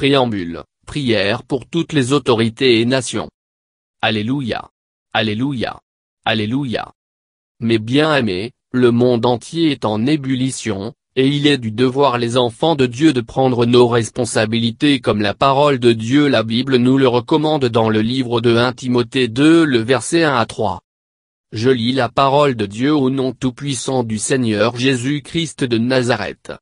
Préambule. Prière pour toutes les autorités et nations. Alléluia. Alléluia. Alléluia. Mes bien aimés, le monde entier est en ébullition, et il est du devoir les enfants de Dieu de prendre nos responsabilités comme la parole de Dieu la Bible nous le recommande dans le livre de 1 Timothée 2 le verset 1 à 3. Je lis la parole de Dieu au nom tout-puissant du Seigneur Jésus-Christ de Nazareth.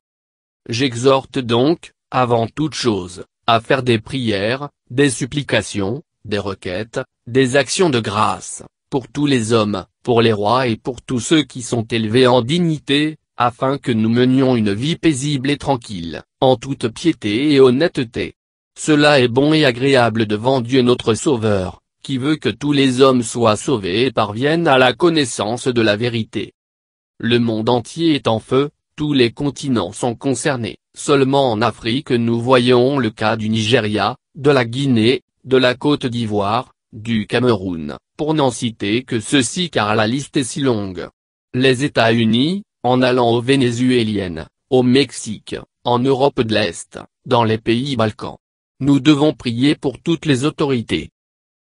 J'exhorte donc, avant toute chose, à faire des prières, des supplications, des requêtes, des actions de grâce, pour tous les hommes, pour les rois et pour tous ceux qui sont élevés en dignité, afin que nous menions une vie paisible et tranquille, en toute piété et honnêteté. Cela est bon et agréable devant Dieu notre Sauveur, qui veut que tous les hommes soient sauvés et parviennent à la connaissance de la vérité. Le monde entier est en feu, tous les continents sont concernés. Seulement en Afrique nous voyons le cas du Nigeria, de la Guinée, de la Côte d'Ivoire, du Cameroun, pour n'en citer que ceux-ci car la liste est si longue. Les États-Unis, en allant aux Vénézuéliennes, au Mexique, en Europe de l'Est, dans les pays Balkans. Nous devons prier pour toutes les autorités.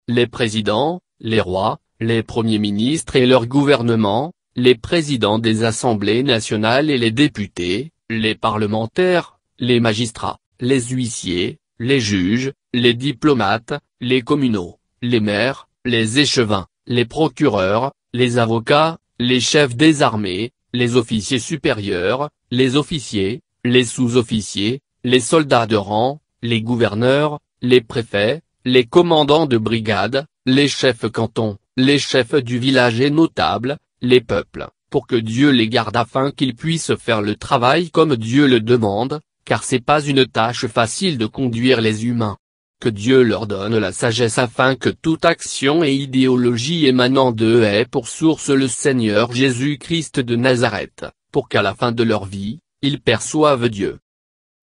Les présidents, les rois, les premiers ministres et leurs gouvernements, les présidents des assemblées nationales et les députés, les parlementaires, les magistrats, les huissiers, les juges, les diplomates, les communaux, les maires, les échevins, les procureurs, les avocats, les chefs des armées, les officiers supérieurs, les officiers, les sous-officiers, les soldats de rang, les gouverneurs, les préfets, les commandants de brigade, les chefs cantons, les chefs du village et notables, les peuples pour que Dieu les garde afin qu'ils puissent faire le travail comme Dieu le demande, car c'est pas une tâche facile de conduire les humains. Que Dieu leur donne la sagesse afin que toute action et idéologie émanant d'eux ait pour source le Seigneur Jésus-Christ de Nazareth, pour qu'à la fin de leur vie, ils perçoivent Dieu.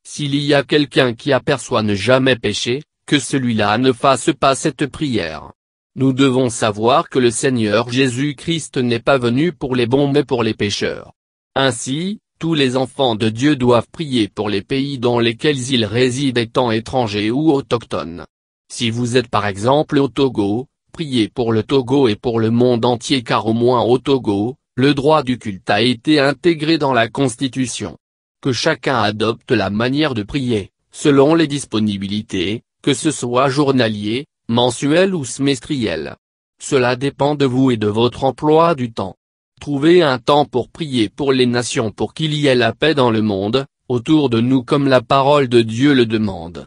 S'il y a quelqu'un qui aperçoit ne jamais pécher, que celui-là ne fasse pas cette prière. Nous devons savoir que le Seigneur Jésus-Christ n'est pas venu pour les bons mais pour les pécheurs. Ainsi, tous les enfants de Dieu doivent prier pour les pays dans lesquels ils résident étant étrangers ou autochtones. Si vous êtes par exemple au Togo, priez pour le Togo et pour le monde entier car au moins au Togo, le droit du culte a été intégré dans la Constitution. Que chacun adopte la manière de prier, selon les disponibilités, que ce soit journalier, mensuel ou semestriel. Cela dépend de vous et de votre emploi du temps. Trouvez un temps pour prier pour les nations pour qu'il y ait la paix dans le monde, autour de nous comme la parole de Dieu le demande.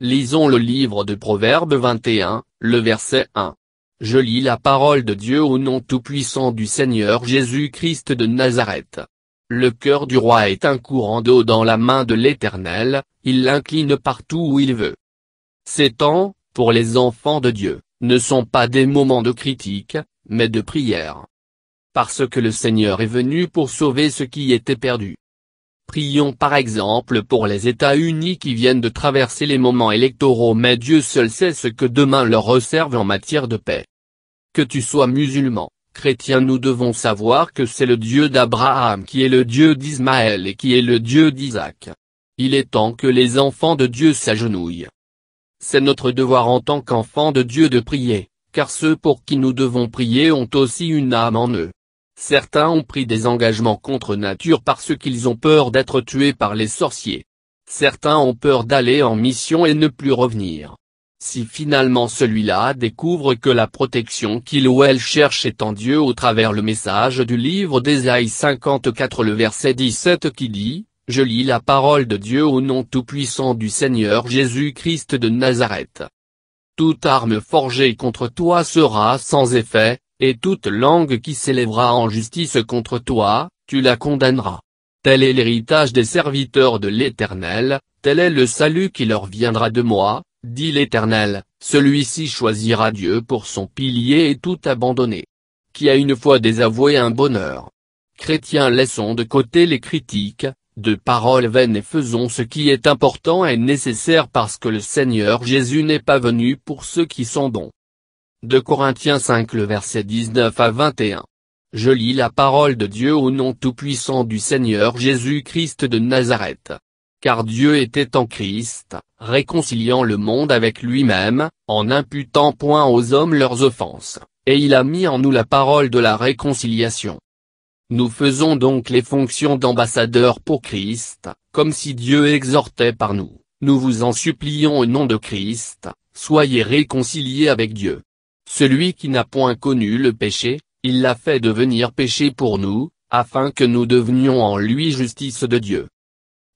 Lisons le livre de Proverbes 21, le verset 1. Je lis la parole de Dieu au nom tout-puissant du Seigneur Jésus-Christ de Nazareth. Le cœur du roi est un courant d'eau dans la main de l'Éternel, il l'incline partout où il veut. Ces temps, pour les enfants de Dieu, ne sont pas des moments de critique, mais de prière. Parce que le Seigneur est venu pour sauver ce qui était perdu. Prions par exemple pour les États-Unis qui viennent de traverser les moments électoraux mais Dieu seul sait ce que demain leur réserve en matière de paix. Que tu sois musulman, chrétien nous devons savoir que c'est le Dieu d'Abraham qui est le Dieu d'Ismaël et qui est le Dieu d'Isaac. Il est temps que les enfants de Dieu s'agenouillent. C'est notre devoir en tant qu'enfants de Dieu de prier, car ceux pour qui nous devons prier ont aussi une âme en eux. Certains ont pris des engagements contre nature parce qu'ils ont peur d'être tués par les sorciers. Certains ont peur d'aller en mission et ne plus revenir. Si finalement celui-là découvre que la protection qu'il ou elle cherche est en Dieu au travers le message du livre d'Esaïe 54 le verset 17 qui dit, je lis la parole de Dieu au nom tout-puissant du Seigneur Jésus-Christ de Nazareth. Toute arme forgée contre toi sera sans effet, et toute langue qui s'élèvera en justice contre toi, tu la condamneras. Tel est l'héritage des serviteurs de l'Éternel, tel est le salut qui leur viendra de moi, dit l'Éternel, celui-ci choisira Dieu pour son pilier et tout abandonné. Qui a une fois désavoué un bonheur. Chrétiens laissons de côté les critiques, de paroles vaines et faisons ce qui est important et nécessaire parce que le Seigneur Jésus n'est pas venu pour ceux qui sont bons. De Corinthiens 5 le verset 19 à 21. Je lis la parole de Dieu au nom tout-puissant du Seigneur Jésus-Christ de Nazareth. Car Dieu était en Christ, réconciliant le monde avec lui-même, en imputant point aux hommes leurs offenses, et il a mis en nous la parole de la réconciliation. Nous faisons donc les fonctions d'ambassadeurs pour Christ, comme si Dieu exhortait par nous, nous vous en supplions au nom de Christ, soyez réconciliés avec Dieu. Celui qui n'a point connu le péché, il l'a fait devenir péché pour nous, afin que nous devenions en lui justice de Dieu.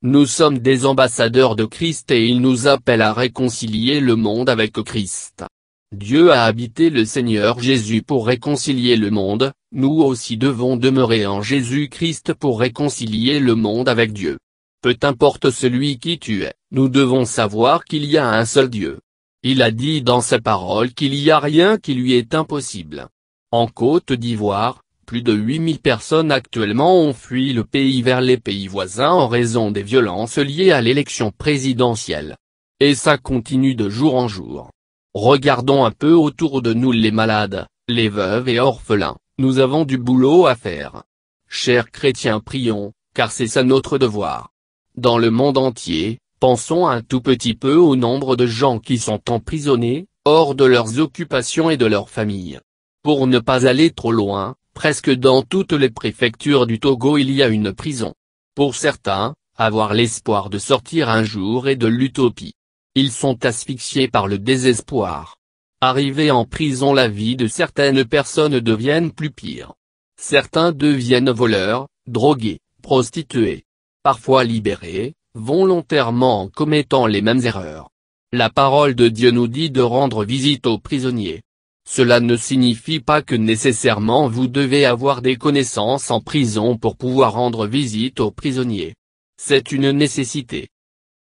Nous sommes des ambassadeurs de Christ et il nous appelle à réconcilier le monde avec Christ. Dieu a habité le Seigneur Jésus pour réconcilier le monde, nous aussi devons demeurer en Jésus-Christ pour réconcilier le monde avec Dieu. Peu importe celui qui tu es, nous devons savoir qu'il y a un seul Dieu. Il a dit dans sa parole qu'il n'y a rien qui lui est impossible. En Côte d'Ivoire, plus de 8000 personnes actuellement ont fui le pays vers les pays voisins en raison des violences liées à l'élection présidentielle. Et ça continue de jour en jour. Regardons un peu autour de nous les malades, les veuves et orphelins, nous avons du boulot à faire. Chers chrétiens prions, car c'est ça notre devoir. Dans le monde entier, pensons un tout petit peu au nombre de gens qui sont emprisonnés, hors de leurs occupations et de leurs familles. Pour ne pas aller trop loin, presque dans toutes les préfectures du Togo il y a une prison. Pour certains, avoir l'espoir de sortir un jour est de l'utopie. Ils sont asphyxiés par le désespoir. Arrivés en prison la vie de certaines personnes deviennent plus pire. Certains deviennent voleurs, drogués, prostitués. Parfois libérés, volontairement en commettant les mêmes erreurs. La parole de Dieu nous dit de rendre visite aux prisonniers. Cela ne signifie pas que nécessairement vous devez avoir des connaissances en prison pour pouvoir rendre visite aux prisonniers. C'est une nécessité.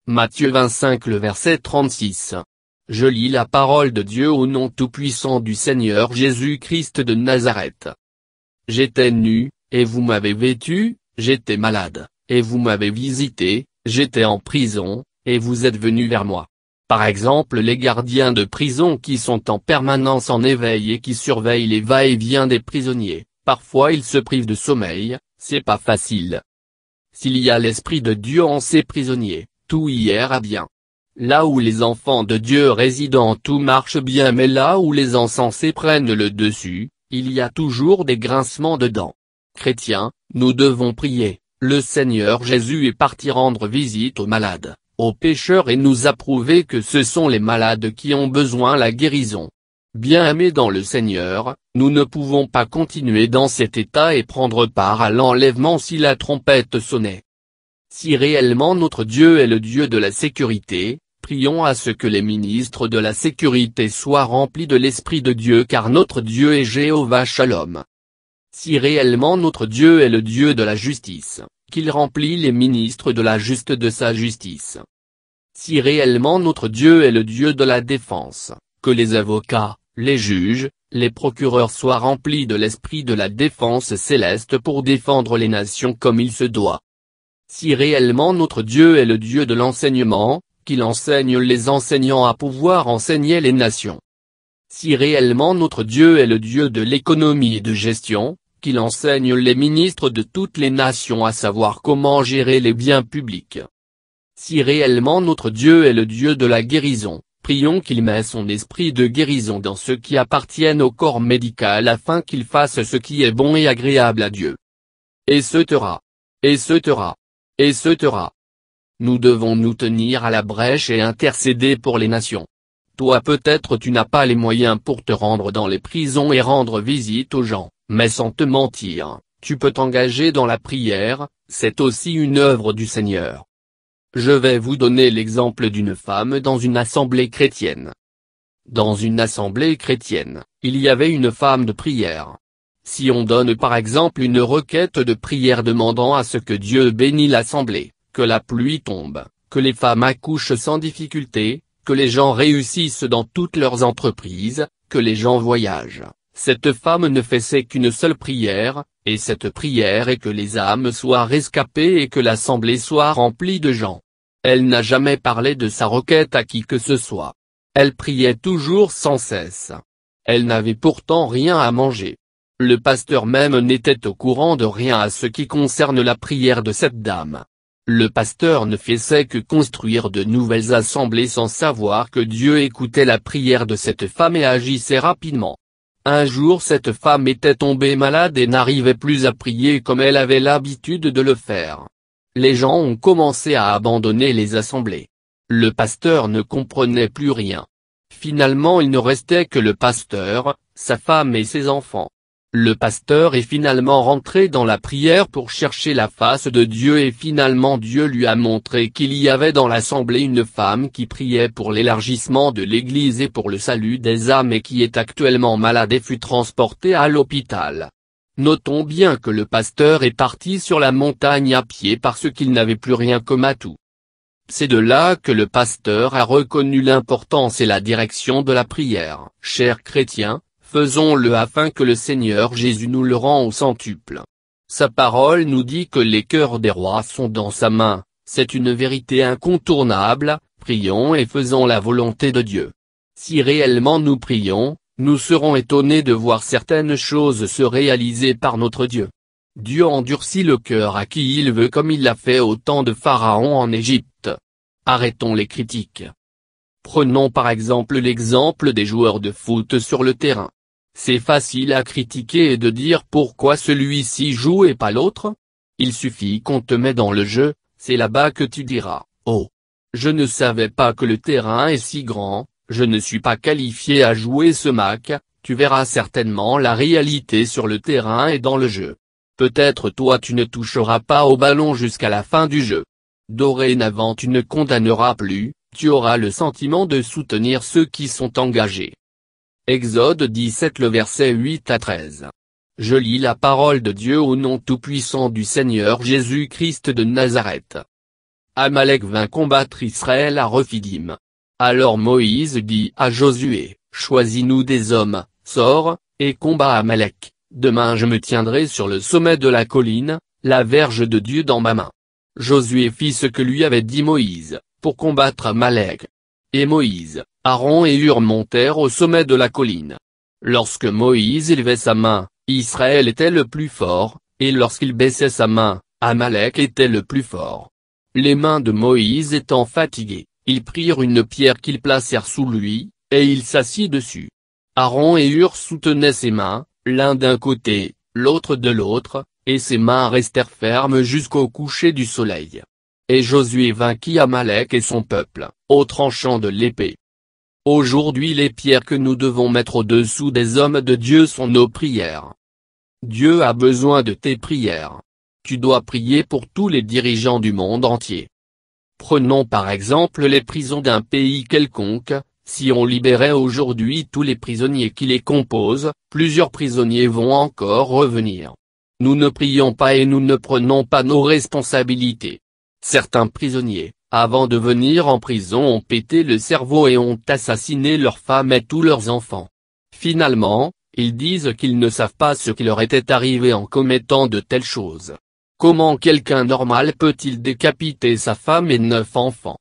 Matthieu 25 le verset 36. Je lis la parole de Dieu au nom tout-puissant du Seigneur Jésus-Christ de Nazareth. J'étais nu, et vous m'avez vêtu, j'étais malade, et vous m'avez visité, j'étais en prison, et vous êtes venu vers moi. Par exemple les gardiens de prison qui sont en permanence en éveil et qui surveillent les va-et-vient des prisonniers, parfois ils se privent de sommeil, c'est pas facile. S'il y a l'Esprit de Dieu en ces prisonniers, tout à bien. Là où les enfants de Dieu résident tout marche bien mais là où les encensés prennent le dessus, il y a toujours des grincements de dents. Chrétiens, nous devons prier, le Seigneur Jésus est parti rendre visite aux malades, aux pécheurs et nous a que ce sont les malades qui ont besoin la guérison. Bien-aimés dans le Seigneur, nous ne pouvons pas continuer dans cet état et prendre part à l'enlèvement si la trompette sonnait. Si réellement notre Dieu est le Dieu de la sécurité, prions à ce que les ministres de la sécurité soient remplis de l'Esprit de Dieu car notre Dieu est Jéhovah Shalom. Si réellement notre Dieu est le Dieu de la justice, qu'il remplit les ministres de la juste de sa justice. Si réellement notre Dieu est le Dieu de la défense, que les avocats, les juges, les procureurs soient remplis de l'esprit de la défense céleste pour défendre les nations comme il se doit. Si réellement notre Dieu est le Dieu de l'enseignement, qu'il enseigne les enseignants à pouvoir enseigner les nations. Si réellement notre Dieu est le Dieu de l'économie et de gestion, qu'il enseigne les ministres de toutes les nations à savoir comment gérer les biens publics. Si réellement notre Dieu est le Dieu de la guérison, prions qu'il met son esprit de guérison dans ceux qui appartiennent au corps médical afin qu'il fasse ce qui est bon et agréable à Dieu. Et ce tera. Et ce tera. Et ce sera. Nous devons nous tenir à la brèche et intercéder pour les nations. Toi peut-être tu n'as pas les moyens pour te rendre dans les prisons et rendre visite aux gens, mais sans te mentir, tu peux t'engager dans la prière, c'est aussi une œuvre du Seigneur. Je vais vous donner l'exemple d'une femme dans une assemblée chrétienne. Dans une assemblée chrétienne, il y avait une femme de prière. Si on donne par exemple une requête de prière demandant à ce que Dieu bénit l'assemblée, que la pluie tombe, que les femmes accouchent sans difficulté, que les gens réussissent dans toutes leurs entreprises, que les gens voyagent, cette femme ne fait qu'une seule prière, et cette prière est que les âmes soient rescapées et que l'assemblée soit remplie de gens. Elle n'a jamais parlé de sa requête à qui que ce soit. Elle priait toujours sans cesse. Elle n'avait pourtant rien à manger. Le pasteur même n'était au courant de rien à ce qui concerne la prière de cette dame. Le pasteur ne faisait que construire de nouvelles assemblées sans savoir que Dieu écoutait la prière de cette femme et agissait rapidement. Un jour cette femme était tombée malade et n'arrivait plus à prier comme elle avait l'habitude de le faire. Les gens ont commencé à abandonner les assemblées. Le pasteur ne comprenait plus rien. Finalement il ne restait que le pasteur, sa femme et ses enfants le pasteur est finalement rentré dans la prière pour chercher la face de Dieu et finalement Dieu lui a montré qu'il y avait dans l'assemblée une femme qui priait pour l'élargissement de l'Église et pour le salut des âmes et qui est actuellement malade et fut transportée à l'hôpital. Notons bien que le pasteur est parti sur la montagne à pied parce qu'il n'avait plus rien comme atout. C'est de là que le pasteur a reconnu l'importance et la direction de la prière. Chers chrétiens, faisons-le afin que le Seigneur Jésus nous le rend au centuple. Sa parole nous dit que les cœurs des rois sont dans sa main, c'est une vérité incontournable, prions et faisons la volonté de Dieu. Si réellement nous prions, nous serons étonnés de voir certaines choses se réaliser par notre Dieu. Dieu endurcit le cœur à qui il veut comme il l'a fait au temps de Pharaon en Égypte. Arrêtons les critiques. Prenons par exemple l'exemple des joueurs de foot sur le terrain. C'est facile à critiquer et de dire pourquoi celui-ci joue et pas l'autre. Il suffit qu'on te met dans le jeu, c'est là-bas que tu diras, oh. Je ne savais pas que le terrain est si grand, je ne suis pas qualifié à jouer ce Mac, tu verras certainement la réalité sur le terrain et dans le jeu. Peut-être toi tu ne toucheras pas au ballon jusqu'à la fin du jeu. Dorénavant tu ne condamneras plus, tu auras le sentiment de soutenir ceux qui sont engagés. Exode 17 le verset 8 à 13. Je lis la parole de Dieu au nom tout-puissant du Seigneur Jésus-Christ de Nazareth. Amalek vint combattre Israël à Rephidim. Alors Moïse dit à Josué, Choisis-nous des hommes, sors, et combat Amalek, demain je me tiendrai sur le sommet de la colline, la verge de Dieu dans ma main. Josué fit ce que lui avait dit Moïse, pour combattre Amalek. Et Moïse, Aaron et Hur montèrent au sommet de la colline. Lorsque Moïse élevait sa main, Israël était le plus fort, et lorsqu'il baissait sa main, Amalek était le plus fort. Les mains de Moïse étant fatiguées, ils prirent une pierre qu'ils placèrent sous lui, et il s'assit dessus. Aaron et Hur soutenaient ses mains, l'un d'un côté, l'autre de l'autre, et ses mains restèrent fermes jusqu'au coucher du soleil et Josué vainquit Amalek et son peuple, au tranchant de l'épée. Aujourd'hui les pierres que nous devons mettre au-dessous des hommes de Dieu sont nos prières. Dieu a besoin de tes prières. Tu dois prier pour tous les dirigeants du monde entier. Prenons par exemple les prisons d'un pays quelconque, si on libérait aujourd'hui tous les prisonniers qui les composent, plusieurs prisonniers vont encore revenir. Nous ne prions pas et nous ne prenons pas nos responsabilités. Certains prisonniers, avant de venir en prison ont pété le cerveau et ont assassiné leurs femmes et tous leurs enfants. Finalement, ils disent qu'ils ne savent pas ce qui leur était arrivé en commettant de telles choses. Comment quelqu'un normal peut-il décapiter sa femme et neuf enfants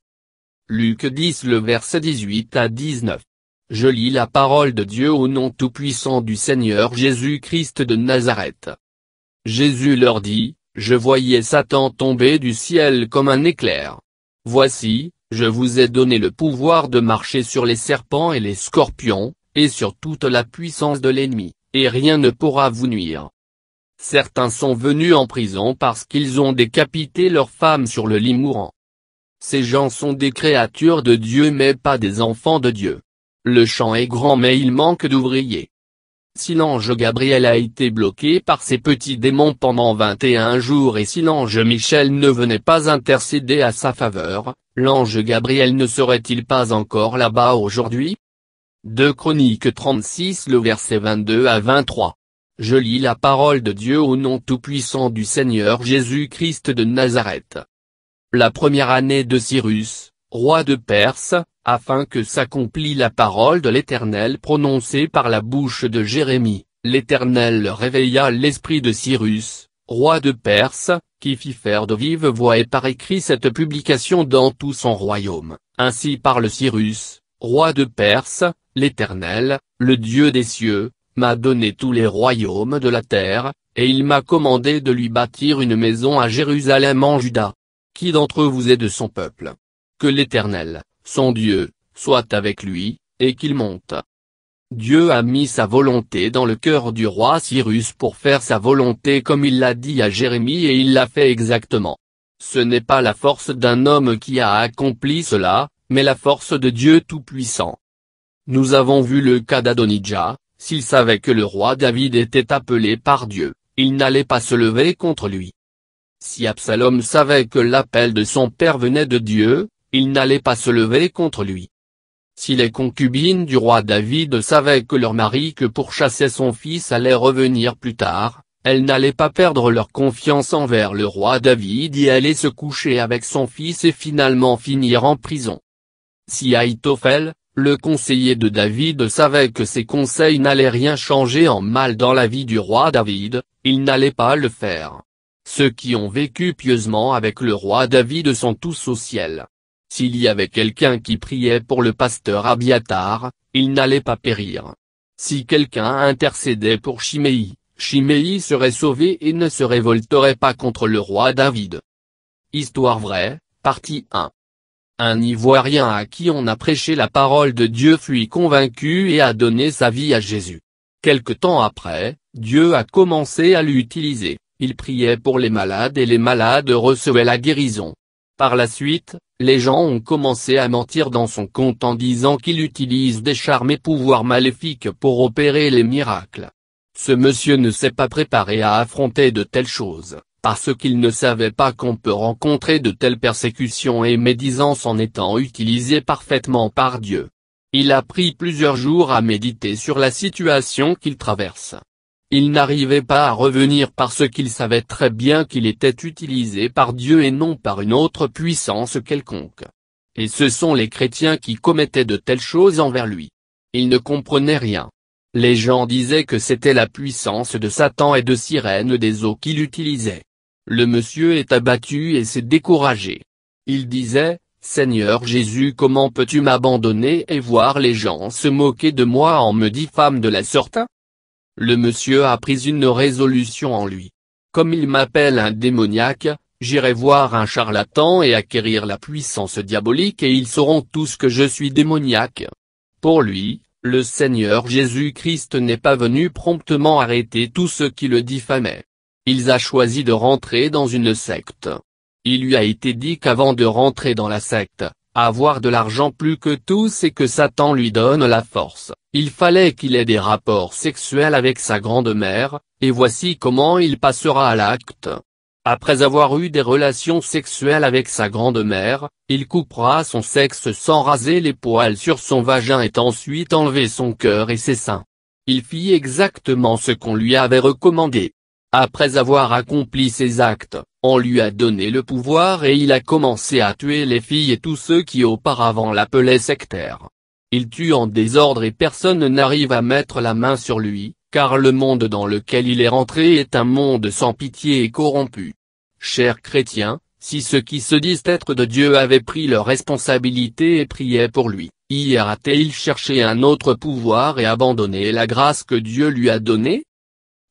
Luc 10 le verset 18 à 19. Je lis la parole de Dieu au nom tout-puissant du Seigneur Jésus-Christ de Nazareth. Jésus leur dit, je voyais Satan tomber du ciel comme un éclair. Voici, je vous ai donné le pouvoir de marcher sur les serpents et les scorpions, et sur toute la puissance de l'ennemi, et rien ne pourra vous nuire. Certains sont venus en prison parce qu'ils ont décapité leurs femmes sur le lit mourant. Ces gens sont des créatures de Dieu mais pas des enfants de Dieu. Le champ est grand mais il manque d'ouvriers. Si l'ange Gabriel a été bloqué par ses petits démons pendant 21 jours et si l'ange Michel ne venait pas intercéder à sa faveur, l'ange Gabriel ne serait-il pas encore là-bas aujourd'hui 2 Chroniques 36 le verset 22 à 23. Je lis la parole de Dieu au nom tout-puissant du Seigneur Jésus-Christ de Nazareth. La première année de Cyrus, roi de Perse, afin que s'accomplit la parole de l'Éternel prononcée par la bouche de Jérémie, l'Éternel réveilla l'esprit de Cyrus, roi de Perse, qui fit faire de vive voix et par écrit cette publication dans tout son royaume. Ainsi parle Cyrus, roi de Perse, l'Éternel, le Dieu des cieux, m'a donné tous les royaumes de la terre, et il m'a commandé de lui bâtir une maison à Jérusalem en Juda. Qui d'entre vous est de son peuple Que l'Éternel, son Dieu, soit avec lui, et qu'il monte. Dieu a mis sa volonté dans le cœur du roi Cyrus pour faire sa volonté comme il l'a dit à Jérémie et il l'a fait exactement. Ce n'est pas la force d'un homme qui a accompli cela, mais la force de Dieu Tout-Puissant. Nous avons vu le cas d'Adonijah, s'il savait que le roi David était appelé par Dieu, il n'allait pas se lever contre lui. Si Absalom savait que l'appel de son père venait de Dieu, il n'allait pas se lever contre lui. Si les concubines du roi David savaient que leur mari que pourchassait son fils allait revenir plus tard, elles n'allaient pas perdre leur confiance envers le roi David et aller se coucher avec son fils et finalement finir en prison. Si Aïtophel, le conseiller de David savait que ses conseils n'allaient rien changer en mal dans la vie du roi David, il n'allait pas le faire. Ceux qui ont vécu pieusement avec le roi David sont tous au ciel. S'il y avait quelqu'un qui priait pour le pasteur Abiatar, il n'allait pas périr. Si quelqu'un intercédait pour Chiméi, Chiméi serait sauvé et ne se révolterait pas contre le roi David. Histoire vraie, partie 1. Un Ivoirien à qui on a prêché la parole de Dieu fut convaincu et a donné sa vie à Jésus. Quelque temps après, Dieu a commencé à l'utiliser, il priait pour les malades et les malades recevaient la guérison. Par la suite, les gens ont commencé à mentir dans son compte en disant qu'il utilise des charmes et pouvoirs maléfiques pour opérer les miracles. Ce monsieur ne s'est pas préparé à affronter de telles choses, parce qu'il ne savait pas qu'on peut rencontrer de telles persécutions et médisances en étant utilisé parfaitement par Dieu. Il a pris plusieurs jours à méditer sur la situation qu'il traverse il n'arrivait pas à revenir parce qu'il savait très bien qu'il était utilisé par Dieu et non par une autre puissance quelconque. Et ce sont les chrétiens qui commettaient de telles choses envers lui. Il ne comprenait rien. Les gens disaient que c'était la puissance de Satan et de Sirène des eaux qu'il utilisait. Le monsieur est abattu et s'est découragé. Il disait, Seigneur Jésus comment peux-tu m'abandonner et voir les gens se moquer de moi en me diffamant de la sorte le monsieur a pris une résolution en lui. Comme il m'appelle un démoniaque, j'irai voir un charlatan et acquérir la puissance diabolique et ils sauront tous que je suis démoniaque. Pour lui, le Seigneur Jésus-Christ n'est pas venu promptement arrêter tous ceux qui le diffamaient. Il a choisi de rentrer dans une secte. Il lui a été dit qu'avant de rentrer dans la secte, avoir de l'argent plus que tous et que Satan lui donne la force. Il fallait qu'il ait des rapports sexuels avec sa grande-mère, et voici comment il passera à l'acte. Après avoir eu des relations sexuelles avec sa grande-mère, il coupera son sexe sans raser les poils sur son vagin et ensuite enlever son cœur et ses seins. Il fit exactement ce qu'on lui avait recommandé. Après avoir accompli ses actes, on lui a donné le pouvoir et il a commencé à tuer les filles et tous ceux qui auparavant l'appelaient sectaire. Il tue en désordre et personne n'arrive à mettre la main sur lui, car le monde dans lequel il est rentré est un monde sans pitié et corrompu. Chers chrétiens, si ceux qui se disent être de Dieu avaient pris leurs responsabilités et priaient pour lui, y a-t-il cherché un autre pouvoir et abandonné la grâce que Dieu lui a donnée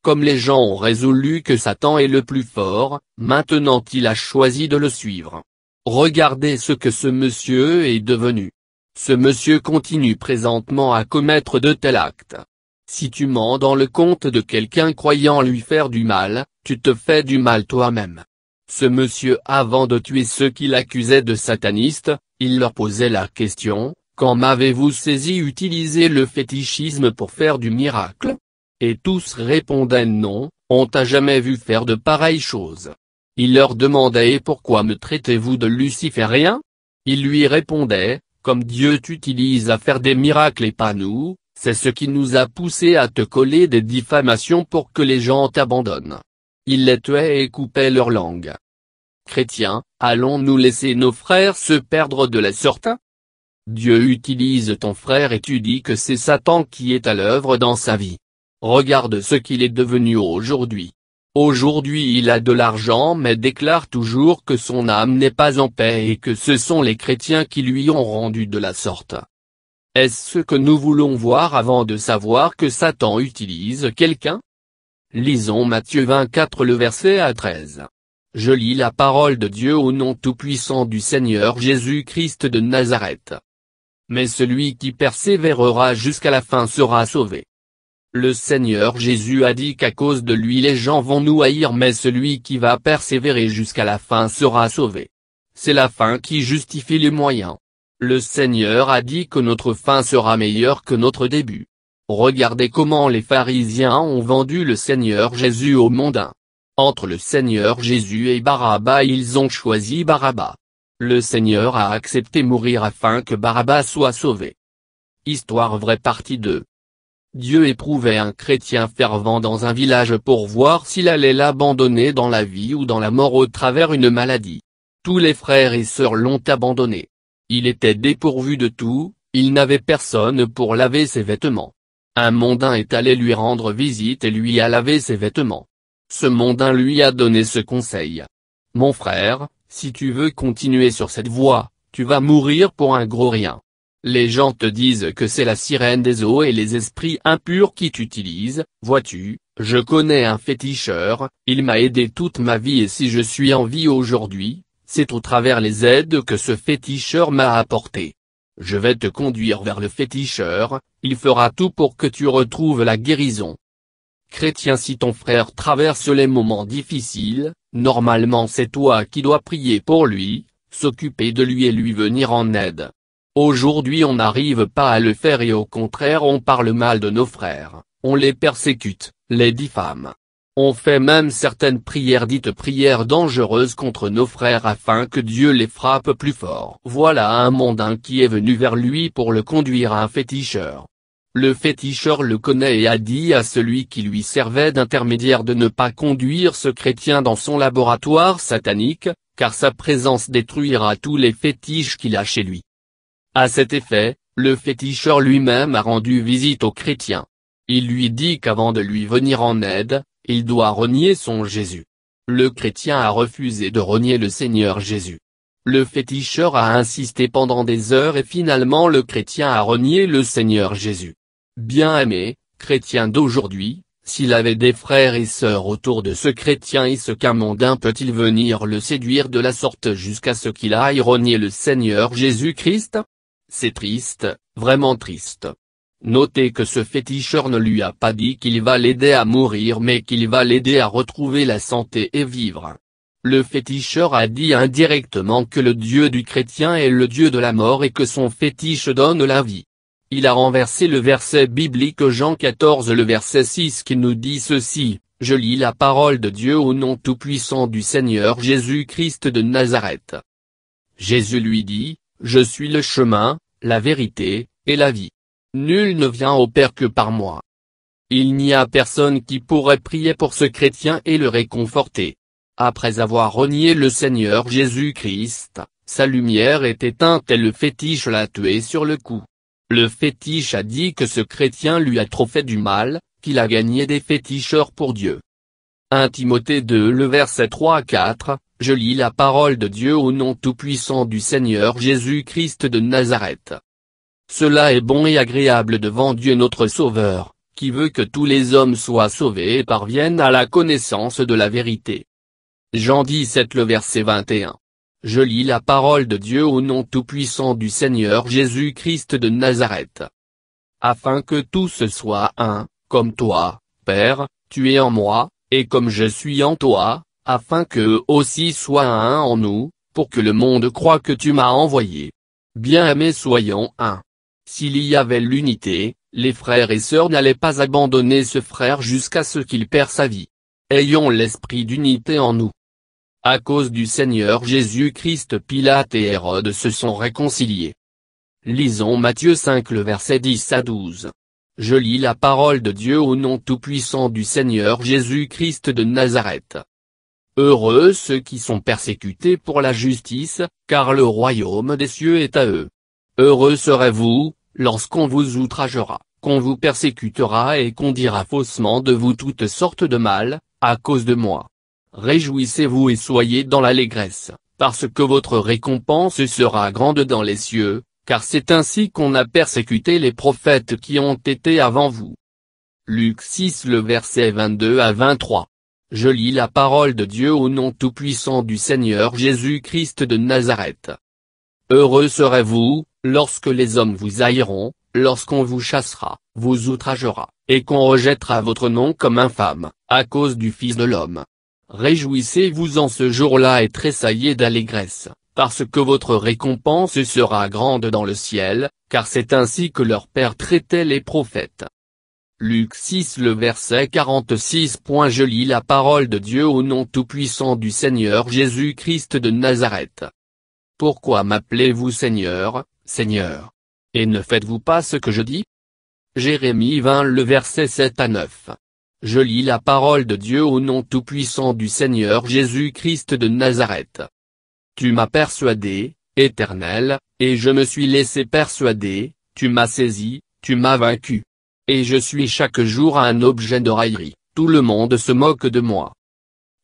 Comme les gens ont résolu que Satan est le plus fort, maintenant il a choisi de le suivre. Regardez ce que ce monsieur est devenu. Ce monsieur continue présentement à commettre de tels actes. Si tu mens dans le compte de quelqu'un croyant lui faire du mal, tu te fais du mal toi-même. Ce monsieur avant de tuer ceux qu'il accusait de sataniste, il leur posait la question, quand m'avez-vous saisi utiliser le fétichisme pour faire du miracle Et tous répondaient non, on t'a jamais vu faire de pareilles choses. Il leur demandait et pourquoi me traitez-vous de luciférien Il lui répondait, comme Dieu t'utilise à faire des miracles et pas nous, c'est ce qui nous a poussé à te coller des diffamations pour que les gens t'abandonnent. Ils les tuaient et coupait leur langue. Chrétien, allons-nous laisser nos frères se perdre de la sorte Dieu utilise ton frère et tu dis que c'est Satan qui est à l'œuvre dans sa vie. Regarde ce qu'il est devenu aujourd'hui. Aujourd'hui il a de l'argent mais déclare toujours que son âme n'est pas en paix et que ce sont les chrétiens qui lui ont rendu de la sorte. Est-ce ce que nous voulons voir avant de savoir que Satan utilise quelqu'un Lisons Matthieu 24 le verset à 13. Je lis la parole de Dieu au nom tout-puissant du Seigneur Jésus-Christ de Nazareth. Mais celui qui persévérera jusqu'à la fin sera sauvé. Le Seigneur Jésus a dit qu'à cause de lui les gens vont nous haïr mais celui qui va persévérer jusqu'à la fin sera sauvé. C'est la fin qui justifie les moyens. Le Seigneur a dit que notre fin sera meilleure que notre début. Regardez comment les pharisiens ont vendu le Seigneur Jésus au mondain. Entre le Seigneur Jésus et Barabbas ils ont choisi Barabbas. Le Seigneur a accepté mourir afin que Barabbas soit sauvé. Histoire vraie partie 2 Dieu éprouvait un chrétien fervent dans un village pour voir s'il allait l'abandonner dans la vie ou dans la mort au travers une maladie. Tous les frères et sœurs l'ont abandonné. Il était dépourvu de tout, il n'avait personne pour laver ses vêtements. Un mondain est allé lui rendre visite et lui a lavé ses vêtements. Ce mondain lui a donné ce conseil. Mon frère, si tu veux continuer sur cette voie, tu vas mourir pour un gros rien. Les gens te disent que c'est la sirène des eaux et les esprits impurs qui t'utilisent, vois-tu, je connais un féticheur, il m'a aidé toute ma vie et si je suis en vie aujourd'hui, c'est au travers les aides que ce féticheur m'a apporté. Je vais te conduire vers le féticheur, il fera tout pour que tu retrouves la guérison. Chrétien si ton frère traverse les moments difficiles, normalement c'est toi qui dois prier pour lui, s'occuper de lui et lui venir en aide. Aujourd'hui on n'arrive pas à le faire et au contraire on parle mal de nos frères, on les persécute, les diffame. On fait même certaines prières dites prières dangereuses contre nos frères afin que Dieu les frappe plus fort. Voilà un mondain qui est venu vers lui pour le conduire à un féticheur. Le féticheur le connaît et a dit à celui qui lui servait d'intermédiaire de ne pas conduire ce chrétien dans son laboratoire satanique, car sa présence détruira tous les fétiches qu'il a chez lui. À cet effet, le féticheur lui-même a rendu visite au chrétien. Il lui dit qu'avant de lui venir en aide, il doit renier son Jésus. Le chrétien a refusé de renier le Seigneur Jésus. Le féticheur a insisté pendant des heures et finalement le chrétien a renié le Seigneur Jésus. Bien aimé, chrétien d'aujourd'hui, s'il avait des frères et sœurs autour de ce chrétien et ce qu'un mondain peut-il venir le séduire de la sorte jusqu'à ce qu'il aille renier le Seigneur Jésus-Christ c'est triste, vraiment triste. Notez que ce féticheur ne lui a pas dit qu'il va l'aider à mourir mais qu'il va l'aider à retrouver la santé et vivre. Le féticheur a dit indirectement que le dieu du chrétien est le dieu de la mort et que son fétiche donne la vie. Il a renversé le verset biblique Jean 14 le verset 6 qui nous dit ceci, je lis la parole de Dieu au nom tout-puissant du Seigneur Jésus-Christ de Nazareth. Jésus lui dit, je suis le chemin, la vérité, et la vie. Nul ne vient au Père que par moi. Il n'y a personne qui pourrait prier pour ce chrétien et le réconforter. Après avoir renié le Seigneur Jésus-Christ, sa lumière est éteinte et le fétiche l'a tué sur le coup. Le fétiche a dit que ce chrétien lui a trop fait du mal, qu'il a gagné des féticheurs pour Dieu. 1 Timothée 2 le verset 3 4, je lis la parole de Dieu au nom tout-puissant du Seigneur Jésus-Christ de Nazareth. Cela est bon et agréable devant Dieu notre Sauveur, qui veut que tous les hommes soient sauvés et parviennent à la connaissance de la vérité. Jean 17 le verset 21. Je lis la parole de Dieu au nom tout-puissant du Seigneur Jésus-Christ de Nazareth. Afin que tous soient un, comme toi, Père, tu es en moi, et comme je suis en toi, afin que aussi soient un en nous, pour que le monde croit que tu m'as envoyé. Bien-aimés soyons un. S'il y avait l'unité, les frères et sœurs n'allaient pas abandonner ce frère jusqu'à ce qu'il perd sa vie. Ayons l'esprit d'unité en nous. À cause du Seigneur Jésus-Christ Pilate et Hérode se sont réconciliés. Lisons Matthieu 5 le verset 10 à 12. Je lis la parole de Dieu au nom tout-puissant du Seigneur Jésus-Christ de Nazareth. Heureux ceux qui sont persécutés pour la justice, car le royaume des cieux est à eux. Heureux serez-vous, lorsqu'on vous outragera, qu'on vous persécutera et qu'on dira faussement de vous toutes sortes de mal, à cause de moi. Réjouissez-vous et soyez dans l'allégresse, parce que votre récompense sera grande dans les cieux, car c'est ainsi qu'on a persécuté les prophètes qui ont été avant vous. Luc 6 le verset 22 à 23. Je lis la parole de Dieu au nom tout-puissant du Seigneur Jésus-Christ de Nazareth. Heureux serez-vous, lorsque les hommes vous haïront, lorsqu'on vous chassera, vous outragera, et qu'on rejettera votre nom comme infâme, à cause du Fils de l'homme. Réjouissez-vous en ce jour-là et tressaillez d'allégresse, parce que votre récompense sera grande dans le ciel, car c'est ainsi que leur père traitait les prophètes. Luc 6 le verset 46. Je lis la parole de Dieu au nom tout-puissant du Seigneur Jésus-Christ de Nazareth. Pourquoi m'appelez-vous Seigneur, Seigneur Et ne faites-vous pas ce que je dis Jérémie 20 le verset 7 à 9. Je lis la parole de Dieu au nom tout-puissant du Seigneur Jésus-Christ de Nazareth. Tu m'as persuadé, Éternel, et je me suis laissé persuader, tu m'as saisi, tu m'as vaincu. Et je suis chaque jour un objet de raillerie, tout le monde se moque de moi.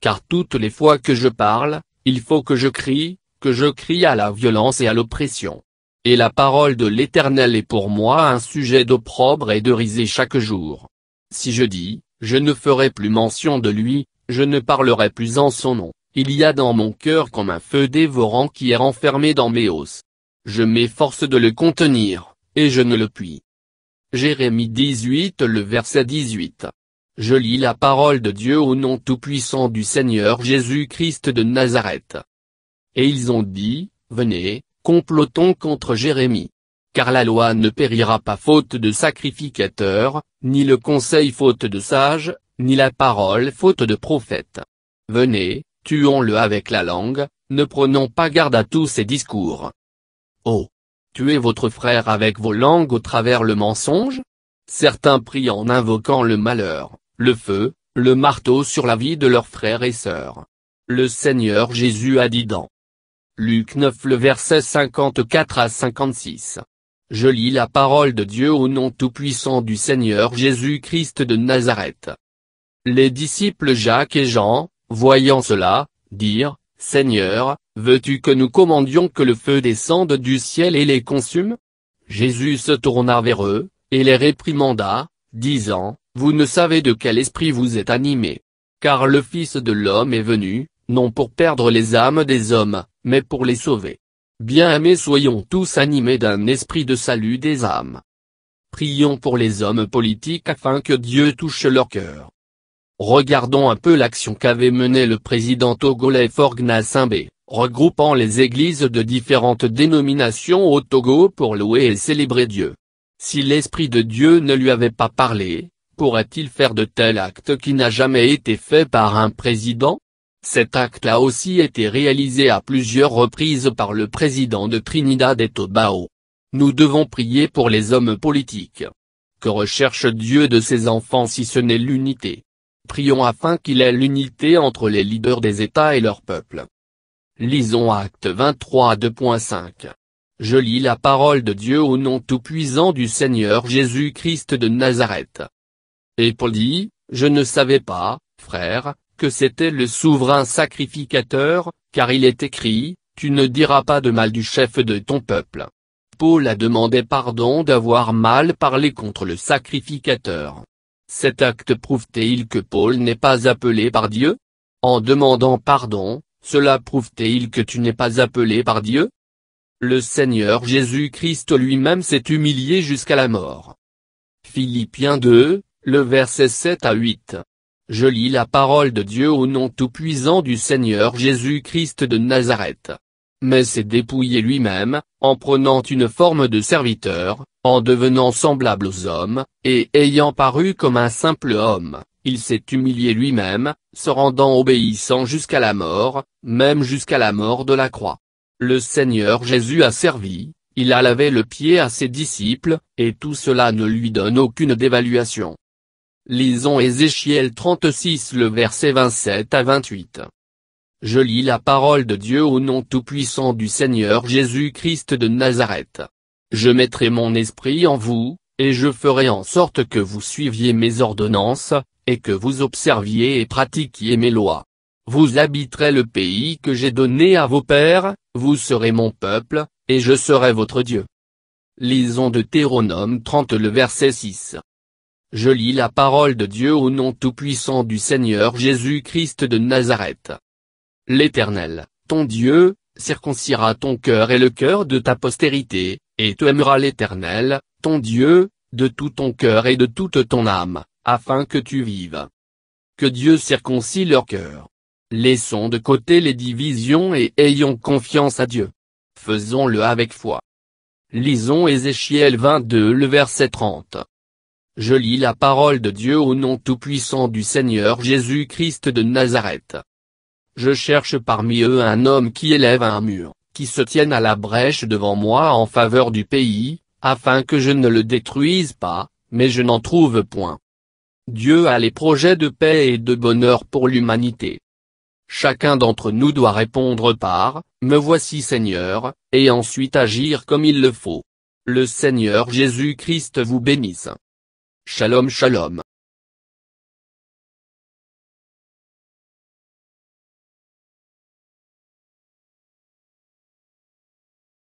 Car toutes les fois que je parle, il faut que je crie, que je crie à la violence et à l'oppression. Et la parole de l'Éternel est pour moi un sujet d'opprobre et de risée chaque jour. Si je dis, je ne ferai plus mention de lui, je ne parlerai plus en son nom. Il y a dans mon cœur comme un feu dévorant qui est renfermé dans mes os. Je m'efforce de le contenir, et je ne le puis. Jérémie 18 le verset 18. Je lis la parole de Dieu au nom tout-puissant du Seigneur Jésus-Christ de Nazareth. Et ils ont dit, venez, complotons contre Jérémie. Car la loi ne périra pas faute de sacrificateur, ni le conseil faute de sage, ni la parole faute de prophète. Venez, Tuons-le avec la langue, ne prenons pas garde à tous ces discours. Oh Tuez votre frère avec vos langues au travers le mensonge Certains prient en invoquant le malheur, le feu, le marteau sur la vie de leurs frères et sœurs. Le Seigneur Jésus a dit dans Luc 9 le verset 54 à 56. Je lis la parole de Dieu au nom tout-puissant du Seigneur Jésus-Christ de Nazareth. Les disciples Jacques et Jean, voyant cela, dire, Seigneur, veux-tu que nous commandions que le feu descende du ciel et les consume Jésus se tourna vers eux, et les réprimanda, disant, Vous ne savez de quel esprit vous êtes animés. Car le Fils de l'homme est venu, non pour perdre les âmes des hommes, mais pour les sauver. Bien-aimés soyons tous animés d'un esprit de salut des âmes. Prions pour les hommes politiques afin que Dieu touche leur cœur. Regardons un peu l'action qu'avait menée le président togolais Forgna regroupant les églises de différentes dénominations au Togo pour louer et célébrer Dieu. Si l'Esprit de Dieu ne lui avait pas parlé, pourrait-il faire de tels actes qui n'a jamais été fait par un président Cet acte a aussi été réalisé à plusieurs reprises par le président de Trinidad et Tobago. Nous devons prier pour les hommes politiques. Que recherche Dieu de ses enfants si ce n'est l'unité Prions afin qu'il ait l'unité entre les leaders des États et leur peuple. Lisons Acte 23 2.5. Je lis la parole de Dieu au nom tout-puissant du Seigneur Jésus-Christ de Nazareth. Et Paul dit, Je ne savais pas, frère, que c'était le souverain sacrificateur, car il est écrit, Tu ne diras pas de mal du chef de ton peuple. Paul a demandé pardon d'avoir mal parlé contre le sacrificateur. Cet acte prouve-t-il que Paul n'est pas appelé par Dieu En demandant pardon, cela prouve-t-il que tu n'es pas appelé par Dieu Le Seigneur Jésus-Christ lui-même s'est humilié jusqu'à la mort. Philippiens 2, le verset 7 à 8. Je lis la parole de Dieu au nom tout-puissant du Seigneur Jésus-Christ de Nazareth mais s'est dépouillé lui-même, en prenant une forme de serviteur, en devenant semblable aux hommes, et ayant paru comme un simple homme, il s'est humilié lui-même, se rendant obéissant jusqu'à la mort, même jusqu'à la mort de la croix. Le Seigneur Jésus a servi, il a lavé le pied à ses disciples, et tout cela ne lui donne aucune dévaluation. Lisons Ézéchiel 36 le verset 27 à 28. Je lis la parole de Dieu au nom tout-puissant du Seigneur Jésus-Christ de Nazareth. Je mettrai mon esprit en vous, et je ferai en sorte que vous suiviez mes ordonnances, et que vous observiez et pratiquiez mes lois. Vous habiterez le pays que j'ai donné à vos pères, vous serez mon peuple, et je serai votre Dieu. Lisons de Théronome 30 le verset 6. Je lis la parole de Dieu au nom tout-puissant du Seigneur Jésus-Christ de Nazareth. L'Éternel, ton Dieu, circoncira ton cœur et le cœur de ta postérité, et tu aimeras l'Éternel, ton Dieu, de tout ton cœur et de toute ton âme, afin que tu vives. Que Dieu circoncie leur cœur. Laissons de côté les divisions et ayons confiance à Dieu. Faisons-le avec foi. Lisons Ézéchiel 22 le verset 30. Je lis la parole de Dieu au nom tout-puissant du Seigneur Jésus-Christ de Nazareth. Je cherche parmi eux un homme qui élève un mur, qui se tienne à la brèche devant moi en faveur du pays, afin que je ne le détruise pas, mais je n'en trouve point. Dieu a les projets de paix et de bonheur pour l'humanité. Chacun d'entre nous doit répondre par ⁇ Me voici Seigneur ⁇ et ensuite agir comme il le faut. Le Seigneur Jésus-Christ vous bénisse. Shalom Shalom.